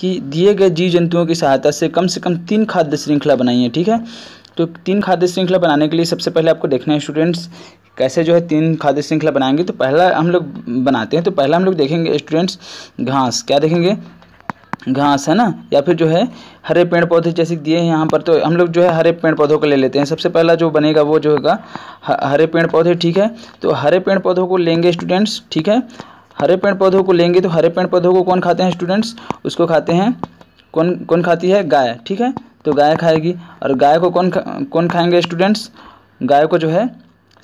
कि दिए गए जीव जंतुओं की सहायता से कम से कम तीन खाद्य श्रृंखला बनाइए ठीक है तो तीन खाद्य श्रृंखला बनाने के लिए सबसे पहले आपको देखना है स्टूडेंट्स कैसे जो है तीन खाद्य श्रृंखला बनाएंगे तो पहला हम लोग बनाते हैं तो पहला हम लोग देखेंगे स्टूडेंट्स घास क्या देखेंगे घास है ना या फिर जो है हरे पेड़ पौधे जैसे दिए हैं यहाँ पर तो हम लोग जो है हरे पेड़ पौधों को ले लेते हैं सबसे पहला जो बनेगा वो जो होगा हरे पेड़ पौधे ठीक है तो हरे पेड़ पौधों को लेंगे स्टूडेंट्स ठीक है हरे पेड़ पौधों को लेंगे तो हरे पेड़ पौधों को कौन खाते हैं स्टूडेंट्स उसको खाते हैं कौन कौन खाती है गाय ठीक है तो गाय खाएगी और गाय को कौन खा, कौन खाएंगे स्टूडेंट्स गाय को जो है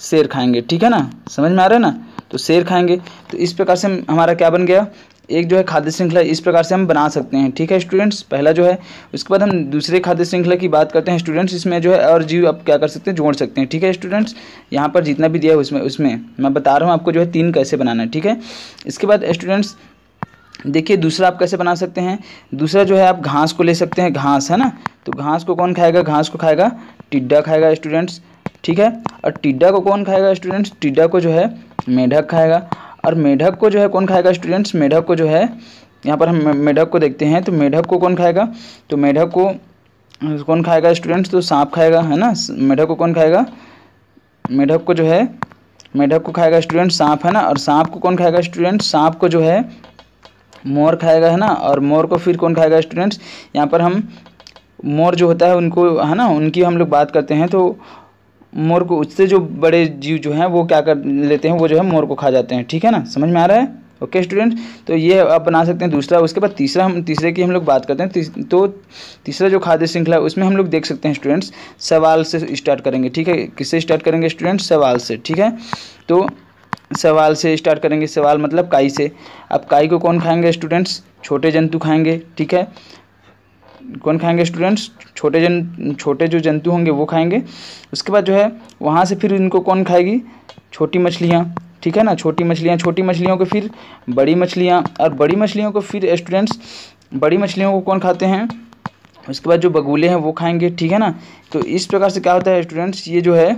शेर खाएंगे ठीक है ना समझ में आ रहा है ना तो शेर खाएंगे तो इस प्रकार से हमारा क्या बन गया एक जो है खाद्य श्रृंखला इस प्रकार से हम बना सकते हैं ठीक है स्टूडेंट्स पहला जो है उसके बाद हम दूसरे खाद्य श्रृंखला की बात करते हैं स्टूडेंट्स इसमें जो है और जीव आप क्या कर सकते हैं जोड़ सकते हैं ठीक है स्टूडेंट्स यहाँ पर जितना भी दिया है उसमें उसमें मैं बता रहा हूँ आपको जो है तीन कैसे बनाना है ठीक है इसके बाद स्टूडेंट्स देखिए दूसरा आप कैसे बना सकते हैं दूसरा जो है आप घास को ले सकते हैं घास है ना तो घास को कौन खाएगा घास को खाएगा टिड्डा खाएगा स्टूडेंट्स ठीक है और टिड्डा को कौन खाएगा स्टूडेंट्स टिड्डा को जो है मेढक खाएगा और मेढक को जो है कौन खाएगा स्टूडेंट्स मेढक को जो है यहाँ पर हम मेढक को देखते हैं तो मेढक को कौन खाएगा तो मेढक को कौन खाएगा स्टूडेंट्स तो सांप खाएगा है ना मेढक को कौन खाएगा मेढक को जो है मेढक को खाएगा स्टूडेंट सांप है ना और सांप को कौन खाएगा स्टूडेंट सांप को जो है मोर खाएगा है ना और मोर को फिर कौन खाएगा स्टूडेंट्स यहाँ पर हम मोर जो होता है उनको है ना उनकी हम लोग बात करते हैं तो मोर को उससे जो बड़े जीव जो हैं वो क्या कर लेते हैं वो जो है मोर को खा जाते हैं ठीक है ना समझ में आ रहा है ओके स्टूडेंट तो ये आप बना सकते हैं दूसरा उसके बाद तीसरा हम तीसरे की हम लोग बात करते हैं तीस, तो तीसरा जो खाद्य श्रृंखला है उसमें हम लोग देख सकते हैं स्टूडेंट्स सवाल से स्टार्ट करेंगे ठीक है किससे स्टार्ट करेंगे स्टूडेंट्स सवाल से ठीक है तो सवाल से स्टार्ट करेंगे सवाल मतलब काई से अब काई को कौन खाएंगे स्टूडेंट्स छोटे जंतु खाएंगे ठीक है कौन खाएंगे स्टूडेंट्स छोटे जन छोटे जो जंतु होंगे वो खाएंगे उसके बाद जो है वहाँ से फिर इनको कौन खाएगी छोटी मछलियाँ ठीक है ना छोटी मछलियाँ छोटी मछलियों को फिर बड़ी मछलियाँ और बड़ी मछलियों को फिर स्टूडेंट्स बड़ी मछलियों को कौन खाते हैं उसके बाद जो बगुले हैं वो खाएंगे ठीक है ना तो इस प्रकार से क्या होता है स्टूडेंट्स ये जो है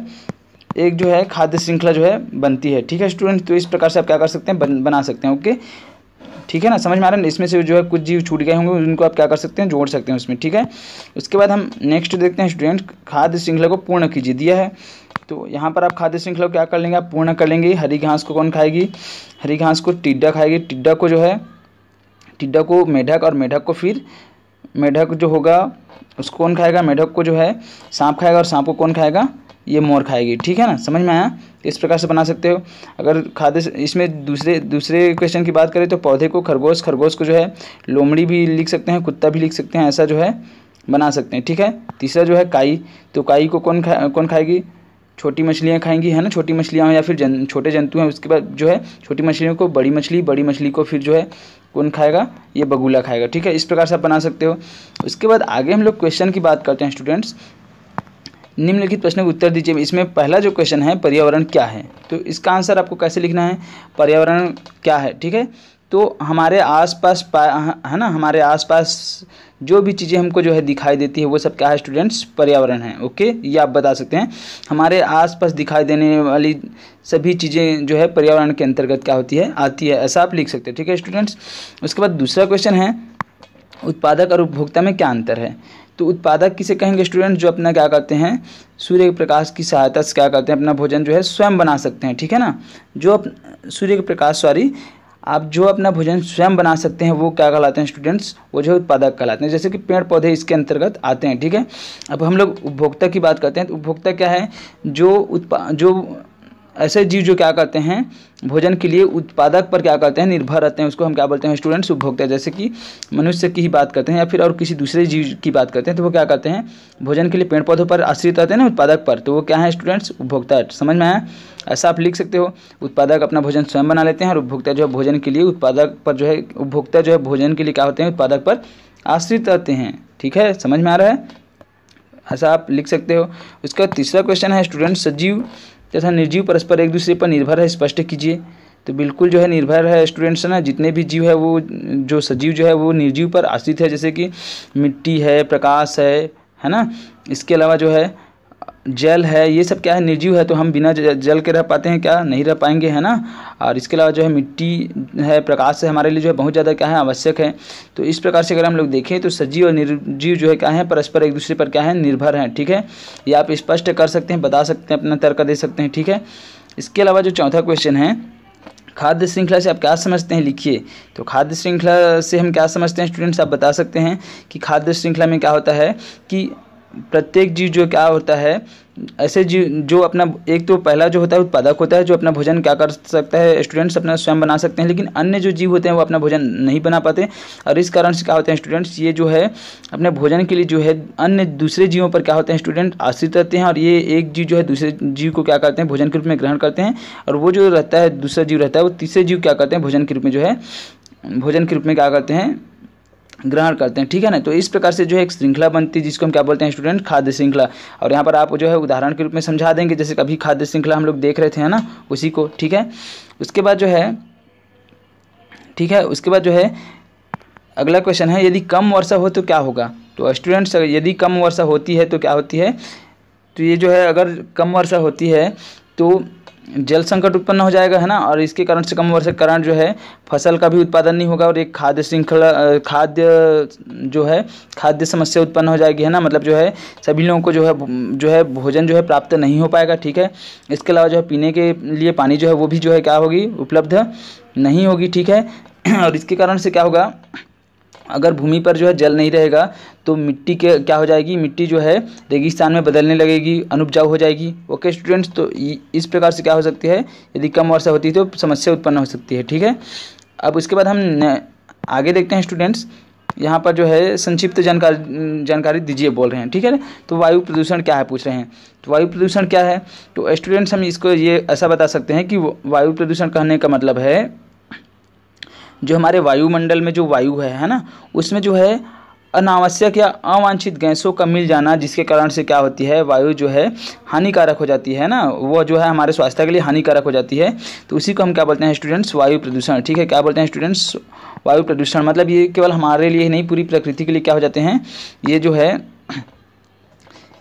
एक जो है खाद्य श्रृंखला जो है बनती है ठीक है स्टूडेंट्स तो इस प्रकार से आप क्या कर सकते हैं बन, बना सकते हैं ओके ठीक है ना समझ में आ रहा है इसमें से जो है कुछ जीव छूट गए होंगे उनको आप क्या कर सकते हैं जोड़ सकते हैं उसमें ठीक है उसके बाद हम नेक्स्ट देखते हैं स्टूडेंट खाद्य श्रृंखला को पूर्ण कीजिए दिया है तो यहाँ पर आप खाद्य श्रृंखला क्या कर लेंगे आप पूर्ण कर लेंगे हरी घास को कौन खाएगी हरी घास को टिड्डा खाएगी टिड्डा को जो है टिड्डा को मेढक और मेढक को फिर मेढक जो होगा उसको कौन खाएगा मेढक को जो है सांप खाएगा और सांप को कौन खाएगा ये मोर खाएगी ठीक है ना समझ में आया इस प्रकार से बना सकते हो अगर खाद्य इसमें दूसरे दूसरे क्वेश्चन की बात करें तो पौधे को खरगोश खरगोश को जो है लोमड़ी भी लिख सकते हैं कुत्ता भी लिख सकते हैं ऐसा जो है बना सकते हैं ठीक है तीसरा जो है काई तो काई को कौन खा कौन खाएगी छोटी मछलियाँ खाएंगी है ना छोटी मछलियाँ या फिर जन छोटे जंतु हैं उसके बाद जो है छोटी मछलियों को बड़ी मछली बड़ी मछली को फिर जो है कौन खाएगा ये बगुला खाएगा ठीक है इस प्रकार से आप बना सकते हो उसके बाद आगे हम लोग क्वेश्चन की बात करते हैं स्टूडेंट्स निम्नलिखित प्रश्न का उत्तर दीजिए इसमें पहला जो क्वेश्चन है पर्यावरण क्या है तो इसका आंसर आपको कैसे लिखना है पर्यावरण क्या है ठीक है तो हमारे आसपास पा है ना हमारे आसपास जो भी चीज़ें हमको जो है दिखाई देती है वो सब क्या है स्टूडेंट्स पर्यावरण है ओके ये आप बता सकते हैं हमारे आसपास दिखाई देने वाली सभी चीज़ें जो है पर्यावरण के अंतर्गत क्या होती है आती है ऐसा आप लिख सकते हैं ठीक है स्टूडेंट्स उसके बाद दूसरा क्वेश्चन है उत्पादक और उपभोक्ता में क्या अंतर है तो उत्पादक किसे कहेंगे स्टूडेंट जो अपना क्या करते हैं सूर्य के प्रकाश की सहायता से क्या करते हैं अपना भोजन जो है स्वयं बना सकते हैं ठीक है ना जो अप सूर्य के प्रकाश सॉरी आप जो अपना भोजन स्वयं बना सकते हैं वो क्या कहलाते हैं स्टूडेंट्स वो जो है उत्पादक कहलाते हैं जैसे कि पेड़ पौधे इसके अंतर्गत आते हैं ठीक है अब हम लोग उपभोक्ता की बात करते हैं तो उपभोक्ता क्या है जो उत्पा जो ऐसे जीव जो क्या करते हैं भोजन के लिए उत्पादक पर क्या करते हैं निर्भर रहते हैं उसको हम क्या बोलते हैं स्टूडेंट्स उपभोक्ता जैसे कि मनुष्य की ही बात करते हैं या फिर और किसी दूसरे जीव की बात करते हैं तो वो क्या करते हैं भोजन के लिए पेड़ पौधों पर आश्रित रहते हैं ना उत्पादक पर तो वो क्या है स्टूडेंट्स उपभोक्ता समझ में आया ऐसा आप लिख सकते हो उत्पादक अपना भोजन स्वयं बना लेते हैं और उपभोक्ता जो है भोजन के लिए उत्पादक पर जो है उपभोक्ता जो है भोजन के लिए क्या होते हैं उत्पादक पर आश्रित रहते हैं ठीक है समझ में आ रहा है ऐसा आप लिख सकते हो उसका तीसरा क्वेश्चन है स्टूडेंट सजीव तथा निर्जीव परस्पर एक दूसरे पर निर्भर है स्पष्ट कीजिए तो बिल्कुल जो है निर्भर है स्टूडेंट्स ना जितने भी जीव है वो जो सजीव जो है वो निर्जीव पर आश्रित है जैसे कि मिट्टी है प्रकाश है है ना इसके अलावा जो है जल है ये सब क्या है निर्जीव है तो हम बिना जल के रह पाते हैं क्या नहीं रह पाएंगे है ना और इसके अलावा जो है मिट्टी है प्रकाश से हमारे लिए जो है बहुत ज़्यादा क्या है आवश्यक है तो इस प्रकार से अगर हम लोग देखें तो सजीव और निर्जीव जो है क्या है परस्पर एक दूसरे पर क्या है निर्भर है ठीक है ये आप स्पष्ट कर सकते हैं बता सकते हैं अपना तर्क दे सकते हैं ठीक है इसके अलावा जो चौथा क्वेश्चन है खाद्य श्रृंखला से आप क्या समझते हैं लिखिए तो खाद्य श्रृंखला से हम क्या समझते हैं स्टूडेंट्स आप बता सकते हैं कि खाद्य श्रृंखला में क्या होता है कि प्रत्येक जीव जो क्या होता है ऐसे जीव जो अपना एक तो पहला जो होता है उत्पादक होता है जो अपना भोजन क्या कर सकता है स्टूडेंट्स अपना स्वयं बना सकते हैं लेकिन अन्य जो जीव होते हैं वो अपना भोजन नहीं बना पाते और इस कारण से क्या होते हैं स्टूडेंट्स ये जो है अपने भोजन के लिए जो है अन्य दूसरे जीवों पर क्या होते हैं स्टूडेंट आश्रित रहते हैं और ये एक जीव जो है दूसरे जीव को क्या करते हैं भोजन के रूप में ग्रहण करते हैं और वो जो रहता है दूसरा जीव रहता है वो तीसरे जीव क्या करते हैं भोजन के रूप में जो है भोजन के रूप में क्या करते हैं ग्रहण करते हैं ठीक है ना तो इस प्रकार से जो है एक श्रृंखला बनती है जिसको हम क्या बोलते हैं स्टूडेंट खाद्य श्रृंखला और यहाँ पर आप जो है उदाहरण के रूप में समझा देंगे जैसे कभी खाद्य श्रृंखला हम लोग देख रहे थे है ना उसी को ठीक है उसके बाद जो है ठीक है उसके बाद जो है अगला क्वेश्चन है यदि कम वर्षा हो तो क्या होगा तो स्टूडेंट्स यदि कम वर्षा होती है तो क्या होती है तो ये जो है अगर कम वर्षा होती है तो जल संकट उत्पन्न हो जाएगा है ना और इसके कारण से कम वर्षा के कारण जो है फसल का भी उत्पादन नहीं होगा और एक खाद्य श्रृंखला खाद्य जो है खाद्य समस्या उत्पन्न हो जाएगी है ना मतलब जो है सभी लोगों को जो है जो है भोजन जो है प्राप्त नहीं हो पाएगा ठीक है इसके अलावा जो है पीने के लिए पानी जो है वो भी जो है क्या होगी उपलब्ध नहीं होगी ठीक है और इसके कारण से क्या होगा अगर भूमि पर जो है जल नहीं रहेगा तो मिट्टी के क्या हो जाएगी मिट्टी जो है रेगिस्तान में बदलने लगेगी अनुपजाऊ हो जाएगी ओके स्टूडेंट्स तो इस प्रकार से क्या हो सकती है यदि कम वर्षा होती है तो समस्या उत्पन्न हो सकती है ठीक है अब उसके बाद हम आगे देखते हैं स्टूडेंट्स यहाँ पर जो है संक्षिप्त जानकारी जानकारी दीजिए बोल रहे हैं ठीक है ना तो वायु प्रदूषण क्या है पूछ रहे हैं तो वायु प्रदूषण क्या है तो स्टूडेंट्स हम इसको ये ऐसा बता सकते हैं कि वायु प्रदूषण कहने का मतलब है जो हमारे वायुमंडल में जो वायु है है ना उसमें जो है अनावश्यक या अवांछित गैसों का मिल जाना जिसके कारण से क्या होती है वायु जो है हानिकारक हो जाती है ना वो जो है हमारे स्वास्थ्य के लिए हानिकारक हो जाती है तो उसी को हम क्या बोलते हैं स्टूडेंट्स वायु प्रदूषण ठीक है क्या बोलते हैं स्टूडेंट्स वायु प्रदूषण मतलब ये केवल हमारे लिए नहीं पूरी प्रकृति के लिए क्या हो जाते हैं ये जो है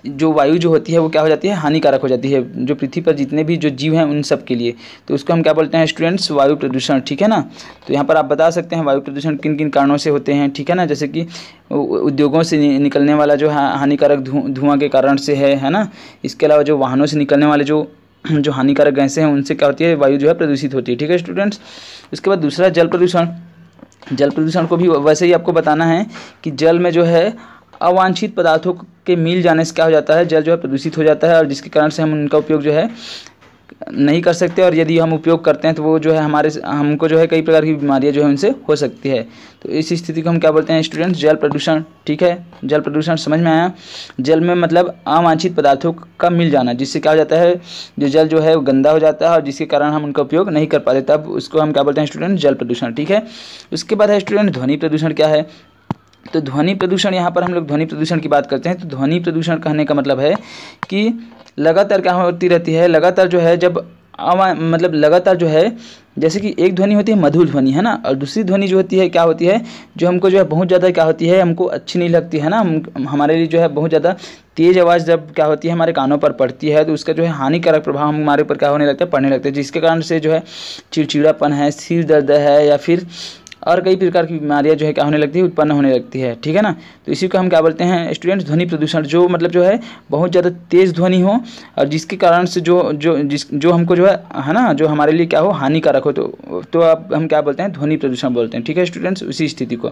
जो वायु जो होती है वो क्या हो जाती है हानिकारक हो जाती है जो पृथ्वी पर जितने भी जो जीव हैं उन सब के लिए तो उसको हम क्या बोलते हैं स्टूडेंट्स वायु प्रदूषण ठीक है ना तो यहाँ पर आप बता सकते हैं वायु प्रदूषण किन किन कारणों से होते हैं ठीक है ना जैसे कि उद्योगों से निकलने वाला जो हानिकारक धुआं के कारण से है है ना इसके अलावा जो वाहनों से निकलने वाले जो जो हानिकारक गैसें हैं उनसे क्या होती है वायु जो है प्रदूषित होती है ठीक है स्टूडेंट्स उसके बाद दूसरा जल प्रदूषण जल प्रदूषण को भी वैसे ही आपको बताना है कि जल में जो है अवांछित पदार्थों के मिल जाने से क्या हो जाता है जल जो है प्रदूषित हो जाता है और जिसके कारण से हम उनका उपयोग जो है नहीं कर सकते और यदि हम उपयोग करते हैं तो वो जो है हमारे हमको जो है कई प्रकार की बीमारियां जो है उनसे हो सकती है तो इस स्थिति को हम क्या बोलते हैं स्टूडेंट्स जल प्रदूषण ठीक है जल प्रदूषण समझ में आया जल में मतलब अवांछित पदार्थों का मिल जाना जिससे क्या हो जाता है जो जल जो है वो गंदा हो जाता है और जिसके कारण हम उनका उपयोग नहीं कर पाते तब उसको हम क्या बोलते हैं स्टूडेंट जल प्रदूषण ठीक है उसके बाद है स्टूडेंट ध्वनि प्रदूषण क्या है तो ध्वनि प्रदूषण यहाँ पर हम लोग ध्वनि प्रदूषण की बात करते हैं तो ध्वनि प्रदूषण कहने का मतलब है कि लगातार क्या होती रहती है लगातार जो है जब आवा मतलब लगातार जो है जैसे कि एक ध्वनि होती है मधुर ध्वनि है ना और दूसरी ध्वनि जो होती है क्या होती है जो हमको जो है बहुत ज़्यादा क्या होती है हमको अच्छी नहीं लगती है ना हम हमारे लिए जो है बहुत ज़्यादा तेज़ आवाज़ जब क्या होती है हमारे कानों पर पड़ती है तो उसका जो है हानिकारक प्रभाव हमारे ऊपर क्या होने लगता है पड़ने लगता है जिसके कारण से जो है चिड़चिड़ापन है सिर दर्द है या फिर और कई प्रकार की बीमारियाँ जो है क्या होने लगती है उत्पन्न होने लगती है ठीक है ना तो इसी को हम क्या बोलते हैं स्टूडेंट्स ध्वनि प्रदूषण जो मतलब जो है बहुत ज़्यादा तेज़ ध्वनि हो और जिसके कारण से जो जो जिस जो हमको जो है है ना जो हमारे लिए क्या हो हानिकारक हो तो तो आप हम क्या बोलते हैं ध्वनि प्रदूषण बोलते हैं ठीक है स्टूडेंट्स उसी स्थिति को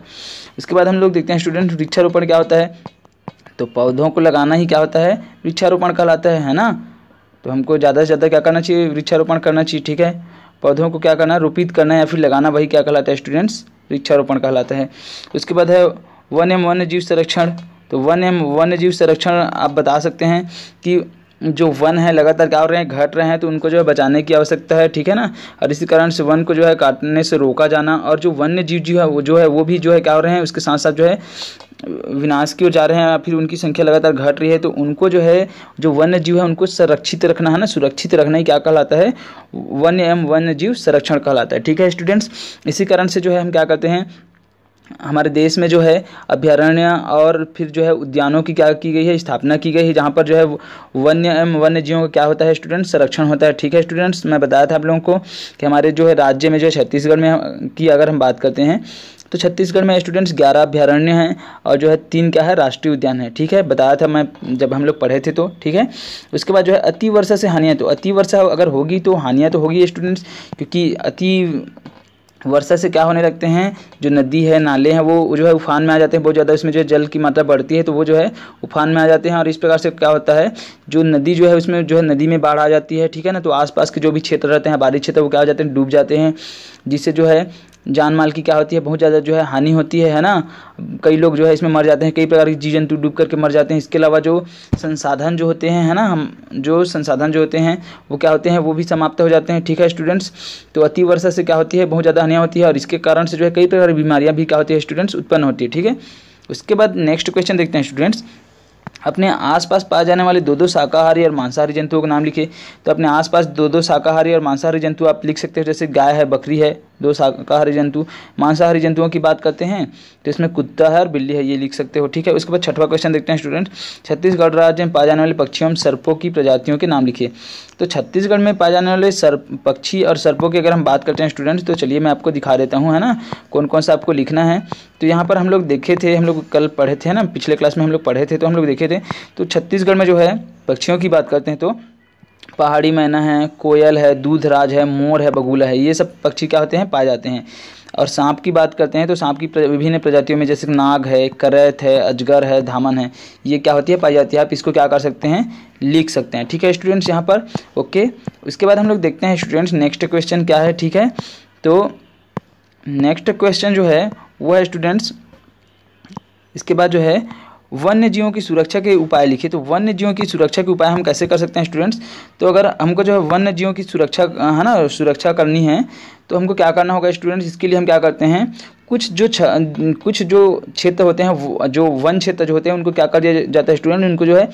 उसके बाद हम लोग देखते हैं स्टूडेंट्स वृक्षारोपण क्या होता है तो पौधों को लगाना ही क्या होता है वृक्षारोपण कहलाता है है ना तो हमको ज़्यादा से ज़्यादा क्या करना चाहिए वृक्षारोपण करना चाहिए ठीक है पौधों को क्या करना है रोपित करना है या फिर लगाना वही क्या कहलाता है स्टूडेंट्स वृक्षारोपण कहलाता है उसके बाद है वन एम वन्य जीव संरक्षण तो वन एम वन्य जीव संरक्षण आप बता सकते हैं कि जो वन है लगातार क्या हो रहे हैं घट रहे हैं तो उनको जो है बचाने की आवश्यकता है ठीक है ना और इसी कारण से वन को जो है काटने से रोका जाना और जो वन्य जीव जो है वो जो है वो भी जो है क्या हो रहे हैं उसके साथ साथ जो है विनाश की ओर जा रहे हैं या फिर उनकी संख्या लगातार घट रही है तो उनको जो है जो वन्य जीव है उनको संरक्षित रखना है ना सुरक्षित रखना ही क्या कहलाता है वन्य एवं वन्य जीव संरक्षण कहलाता है ठीक है स्टूडेंट्स इसी कारण से जो है हम क्या करते हैं हमारे देश में जो है अभ्यारण्य और फिर जो है उद्यानों की क्या की गई है स्थापना की गई है जहाँ पर जो है वन्य एवं वन्य जीवों का क्या होता है स्टूडेंट्स संरक्षण होता है ठीक है स्टूडेंट्स मैं बताया था आप लोगों को कि हमारे जो है राज्य में जो है छत्तीसगढ़ में की अगर हम बात करते हैं तो छत्तीसगढ़ में स्टूडेंट्स ग्यारह अभ्यारण्य हैं और जो है तीन क्या है राष्ट्रीय उद्यान है ठीक है बताया था मैं जब हम लोग पढ़े थे तो ठीक है उसके बाद जो है अति वर्षा से हानियाँ तो अति वर्षा अगर होगी तो हानियाँ तो होगी स्टूडेंट्स क्योंकि अति वर्षा से क्या होने लगते हैं जो नदी है नाले हैं वो जो है उफान में आ जाते हैं बहुत ज़्यादा उसमें जो है जल की मात्रा बढ़ती है तो वो जो है उफान में आ जाते हैं और इस प्रकार से क्या होता है जो नदी जो है उसमें जो है नदी में बाढ़ आ जाती है ठीक है ना तो आसपास के जो भी क्षेत्र रहते हैं बारिश क्षेत्र वो क्या हो जाते हैं डूब जाते हैं जिससे जो है जान माल की क्या होती है बहुत ज़्यादा जो है हानि होती है है ना कई लोग जो है इसमें मर जाते हैं कई प्रकार की जीव जंतु डूब करके मर जाते हैं इसके अलावा जो संसाधन जो होते हैं है ना हम जो संसाधन जो होते हैं वो क्या होते हैं वो भी समाप्त हो जाते हैं ठीक है स्टूडेंट्स तो अतिवर्षा से क्या होती है बहुत ज़्यादा हानियाँ होती है और इसके कारण से जो है कई प्रकार की बीमारियाँ भी क्या होती है स्टूडेंट्स उत्पन्न होती है ठीक है उसके बाद नेक्स्ट क्वेश्चन देखते हैं स्टूडेंट्स अपने आसपास पाए जाने वाले दो दो शाकाहारी और मांसाहारी जंतुओं का नाम लिखिए तो अपने आसपास दो दो शाकाहारी और मांसाहारी जंतु आप लिख सकते हो जैसे गाय है बकरी है दो शाकाहारी जंतु मांसाहारी जंतुओं की बात करते हैं तो इसमें कुत्ता है और बिल्ली है ये लिख सकते हो ठीक है उसके बाद छठवा क्वेश्चन देखते हैं स्टूडेंट छत्तीसगढ़ राज्य में पाए जाने वाले पक्षियों में सर्पों की प्रजातियों के नाम लिखिए तो छत्तीसगढ़ में पाए जाने वाले सर्प पक्षी और सर्पों की अगर हम बात करते हैं स्टूडेंट तो चलिए मैं आपको दिखा देता हूँ है ना कौन कौन सा आपको लिखना है तो यहाँ पर हम लोग देखे थे हम लोग कल पढ़े थे ना पिछले क्लास में हम लोग पढ़े थे तो हम लोग देखे थे तो छत्तीसगढ़ में जो है पक्षियों की बात करते हैं तो पहाड़ी मैना है कोयल है दूधराज है मोर है बगुला है ये सब पक्षी क्या होते हैं पाए जाते हैं और सांप की बात करते हैं तो सांप की विभिन्न प्रजातियों में जैसे नाग है करैत है अजगर है धामन है ये क्या होती है पाई जाती है आप इसको क्या कर सकते हैं लिख सकते हैं ठीक है स्टूडेंट्स यहाँ पर ओके उसके बाद हम लोग देखते हैं स्टूडेंट्स नेक्स्ट क्वेश्चन क्या है ठीक है तो नेक्स्ट क्वेश्चन जो है वो है स्टूडेंट्स इसके बाद जो है वन्य जीवों की सुरक्षा के उपाय लिखे तो वन्य जीवों की सुरक्षा के उपाय हम कैसे कर सकते हैं स्टूडेंट्स तो अगर हमको जो है वन्य जीवों की सुरक्षा है हाँ ना सुरक्षा करनी है तो हमको क्या करना होगा स्टूडेंट्स इसके लिए हम क्या करते हैं कुछ जो कुछ जो क्षेत्र होते हैं जो वन क्षेत्र जो होते हैं उनको क्या कर दिया जाता है स्टूडेंट उनको जो है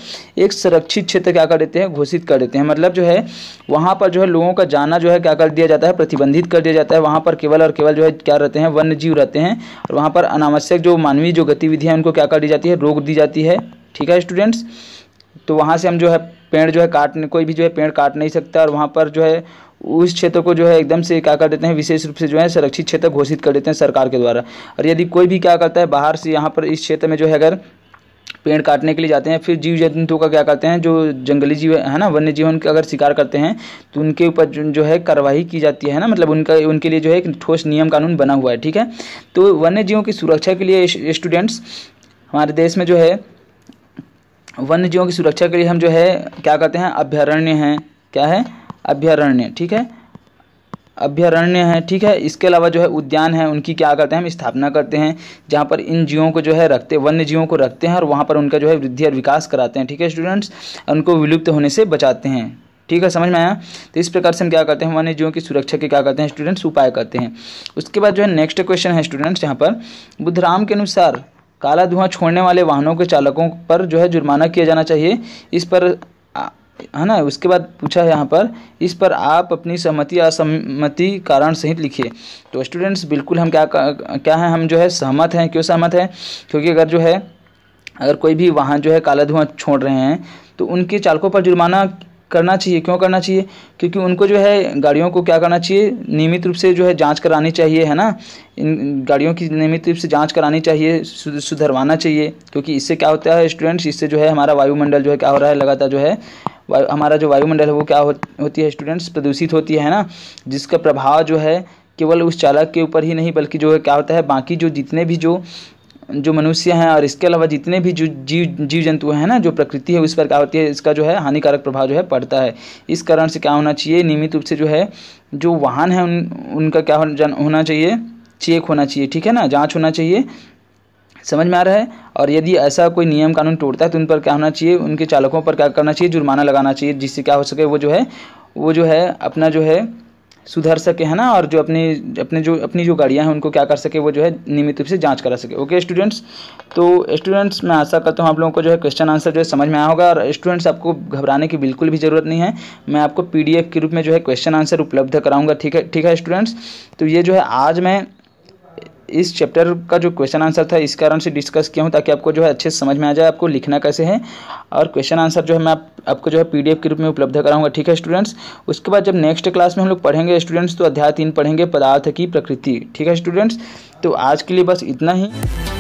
एक संरक्षित क्षेत्र क्या कर देते हैं घोषित कर देते हैं मतलब जो है वहाँ पर जो है लोगों का जाना जो है क्या कर दिया जाता है प्रतिबंधित कर दिया जाता है वहाँ पर केवल और केवल जो है क्या रहते हैं वन्य जीव रहते हैं और वहाँ पर अनावश्यक जो मानवीय जो गतिविधियाँ उनको क्या कर दी जाती है रोक दी जाती है ठीक है स्टूडेंट्स तो वहाँ से हम जो है पेड़ जो है काटने कोई भी जो है पेड़ काट नहीं सकता और वहाँ पर जो है उस क्षेत्र को जो है एकदम से क्या कर देते हैं विशेष रूप से जो है संरक्षित क्षेत्र घोषित कर देते हैं सरकार के द्वारा और यदि कोई भी क्या करता है बाहर से यहाँ पर इस क्षेत्र में जो है अगर पेड़ काटने के लिए जाते हैं फिर जीव जंतुओं का क्या करते हैं जो जंगली जीव है ना वन्य जीवन का अगर शिकार करते हैं तो उनके ऊपर जो है कार्रवाई की जाती है ना मतलब उनका उनके लिए जो है एक ठोस नियम कानून बना हुआ है ठीक है तो वन्य जीवों की सुरक्षा के लिए स्टूडेंट्स हमारे देश में जो है वन्य जीवों की सुरक्षा के लिए हम जो है क्या करते हैं अभ्यारण्य हैं क्या है अभ्यारण्य ठीक है अभ्यारण्य है ठीक है इसके अलावा जो है उद्यान है उनकी क्या करते हैं हम स्थापना करते हैं जहाँ पर इन जीवों को जो है रखते वन्य जीवों को रखते हैं और वहाँ पर उनका जो है वृद्धि और विकास कराते हैं ठीक है स्टूडेंट्स उनको विलुप्त होने से बचाते हैं ठीक है समझ में आया तो इस प्रकार से हम क्या करते हैं वन्य जीवों की सुरक्षा के क्या करते हैं स्टूडेंट्स उपाय करते हैं उसके बाद जो है नेक्स्ट क्वेश्चन है स्टूडेंट्स यहाँ पर राम के अनुसार काला धुआं छोड़ने वाले वाहनों के चालकों पर जो है जुर्माना किया जाना चाहिए इस पर है ना उसके बाद पूछा है यहाँ पर इस पर आप अपनी सहमति असहमति कारण सहित लिखिए तो स्टूडेंट्स बिल्कुल हम क्या क्या हैं हम जो है सहमत हैं क्यों सहमत हैं क्योंकि अगर जो है अगर कोई भी वाहन जो है काला धुआं छोड़ रहे हैं तो उनके चालकों पर जुर्माना करना चाहिए क्यों करना चाहिए क्योंकि उनको जो है गाड़ियों को क्या करना चाहिए नियमित रूप से जो है जांच करानी चाहिए है ना इन गाड़ियों की नियमित रूप से जांच करानी चाहिए सुधरवाना चाहिए क्योंकि इससे क्या होता है स्टूडेंट्स इससे जो है हमारा वायुमंडल जो है क्या हो रहा है लगातार जो है हमारा जो वायुमंडल है वो क्या हो, होती है स्टूडेंट्स प्रदूषित होती है ना जिसका प्रभाव जो है केवल उस चालक के ऊपर ही नहीं बल्कि जो है क्या होता है बाकी जो जितने भी जो जो मनुष्य हैं और इसके अलावा जितने भी जो जीव जीव जंतु हैं ना जो प्रकृति है उस पर क्या होती है इसका जो है हानिकारक प्रभाव जो है पड़ता है इस कारण से क्या होना चाहिए नियमित रूप से जो है जो वाहन है उन उनका क्या होना चाहिए चेक होना चाहिए ठीक है ना जाँच होना चाहिए समझ में आ रहा है और यदि ऐसा कोई नियम कानून टूटता है तो उन पर क्या होना चाहिए उनके चालकों पर क्या करना चाहिए जुर्माना लगाना चाहिए जिससे क्या हो सके वो जो है वो जो है अपना जो है सुधर सके है ना और जो अपने अपने जो अपनी जो गाड़ियाँ हैं उनको क्या कर सके वो जो है नियमित रूप से जांच करा सके ओके स्टूडेंट्स तो स्टूडेंट्स मैं आशा करता हूँ आप लोगों को जो है क्वेश्चन आंसर जो है समझ में आया होगा और स्टूडेंट्स आपको घबराने की बिल्कुल भी ज़रूरत नहीं है मैं आपको पी के रूप में जो है क्वेश्चन आंसर उपलब्ध कराऊंगा ठीक है ठीक है स्टूडेंट्स तो ये जो है आज मैं इस चैप्टर का जो क्वेश्चन आंसर था इस कारण से डिस्कस किया हूँ ताकि आपको जो है अच्छे से समझ में आ जाए आपको लिखना कैसे है और क्वेश्चन आंसर जो है मैं आप, आपको जो है पीडीएफ के रूप में उपलब्ध कराऊंगा ठीक है स्टूडेंट्स उसके बाद जब नेक्स्ट क्लास में हम लोग पढ़ेंगे स्टूडेंट्स तो अध्याय तीन पढ़ेंगे पदार्थ की प्रकृति ठीक है स्टूडेंट्स तो आज के लिए बस इतना ही